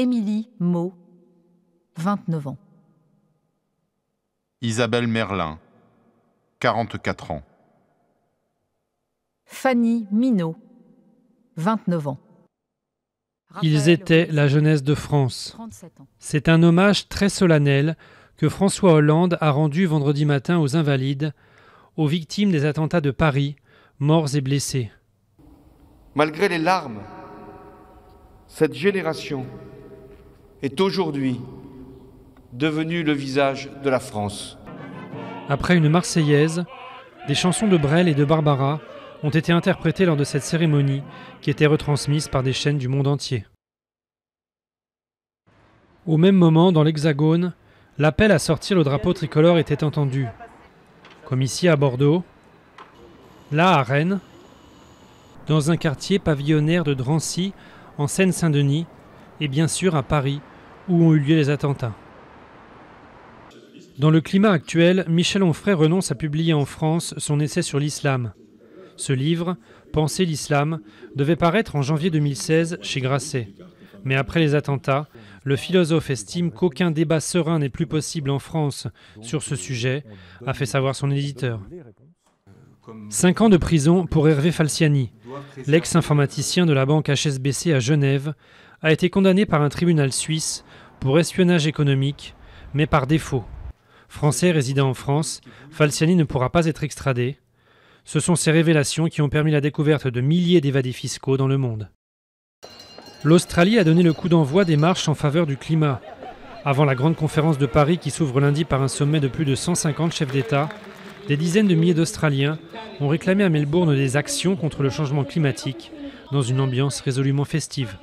Émilie Maud, 29 ans. Isabelle Merlin, 44 ans. Fanny Minot, 29 ans. Ils étaient la jeunesse de France. C'est un hommage très solennel que François Hollande a rendu vendredi matin aux invalides, aux victimes des attentats de Paris, morts et blessés. Malgré les larmes, cette génération est aujourd'hui devenu le visage de la France. Après une Marseillaise, des chansons de Brel et de Barbara ont été interprétées lors de cette cérémonie qui était retransmise par des chaînes du monde entier. Au même moment, dans l'Hexagone, l'appel à sortir le drapeau tricolore était entendu. Comme ici à Bordeaux, là à Rennes, dans un quartier pavillonnaire de Drancy, en Seine-Saint-Denis, et bien sûr à Paris, où ont eu lieu les attentats. Dans le climat actuel, Michel Onfray renonce à publier en France son essai sur l'islam. Ce livre, Penser l'islam, devait paraître en janvier 2016 chez Grasset. Mais après les attentats, le philosophe estime qu'aucun débat serein n'est plus possible en France sur ce sujet, a fait savoir son éditeur. Cinq ans de prison pour Hervé Falciani, l'ex-informaticien de la banque HSBC à Genève, a été condamné par un tribunal suisse pour espionnage économique, mais par défaut. Français résidant en France, Falciani ne pourra pas être extradé. Ce sont ces révélations qui ont permis la découverte de milliers d'évadés fiscaux dans le monde. L'Australie a donné le coup d'envoi des marches en faveur du climat. Avant la grande conférence de Paris qui s'ouvre lundi par un sommet de plus de 150 chefs d'État, des dizaines de milliers d'Australiens ont réclamé à Melbourne des actions contre le changement climatique dans une ambiance résolument festive.